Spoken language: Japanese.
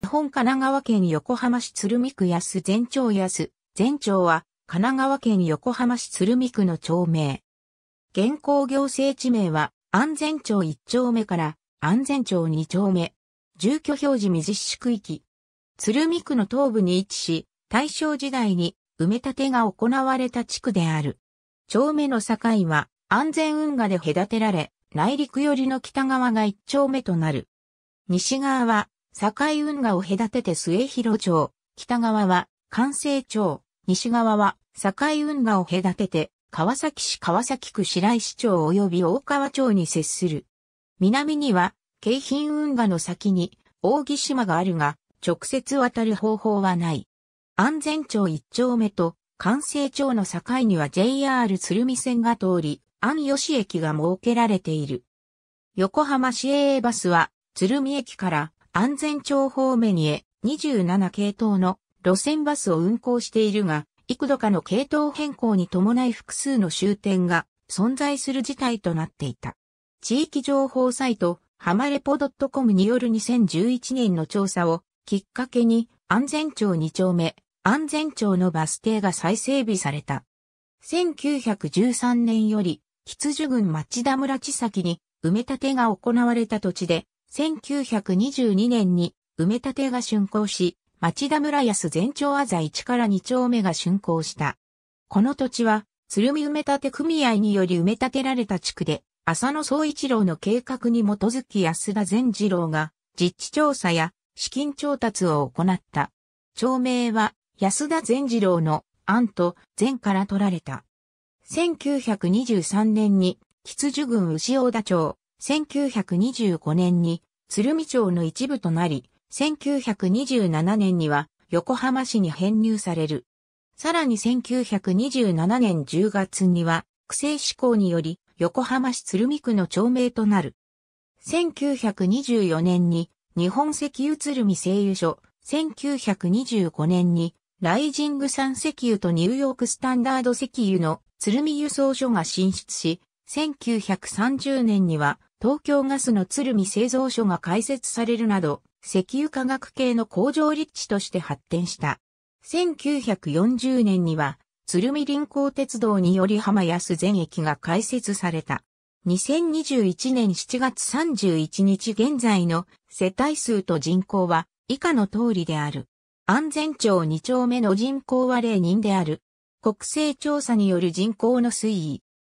日本神奈川県横浜市鶴見区安全町安、全町は神奈川県横浜市鶴見区の町名。現行行政地名は安全町1丁目から安全町2丁目。住居表示未実施区域。鶴見区の東部に位置し、大正時代に埋め立てが行われた地区である。町目の境は安全運河で隔てられ、内陸寄りの北側が1丁目となる。西側は境運河を隔てて末広町、北側は関西町、西側は境運河を隔てて川崎市川崎区白石町及び大川町に接する。南には京浜運河の先に扇島があるが、直接渡る方法はない。安全町一丁目と関西町の境には JR 鶴見線が通り、安吉駅が設けられている。横浜市営バスは鶴見駅から安全町方面にへ27系統の路線バスを運行しているが、幾度かの系統変更に伴い複数の終点が存在する事態となっていた。地域情報サイト、ハマレポ .com による2011年の調査をきっかけに安全町2丁目、安全町のバス停が再整備された。1913年より、羊郡町田村地崎に埋め立てが行われた土地で、1922年に埋め立てが竣工し、町田村安全町あざ1から2丁目が竣工した。この土地は、鶴見埋め立て組合により埋め立てられた地区で、浅野総一郎の計画に基づき安田善次郎が、実地調査や資金調達を行った。町名は、安田善次郎の案と善から取られた。1923年に、吉寿郡牛尾田町、1925年に鶴見町の一部となり、1927年には横浜市に編入される。さらに1927年10月には、区政施行により横浜市鶴見区の町名となる。1924年に日本石油鶴見製油所、1925年にライジング産石油とニューヨークスタンダード石油の鶴見輸送所が進出し、1930年には東京ガスの鶴見製造所が開設されるなど、石油化学系の工場立地として発展した。1940年には、鶴見臨港鉄道により浜安全駅が開設された。2021年7月31日現在の世帯数と人口は以下の通りである。安全庁2丁目の人口は0人である。国勢調査による人口の推移。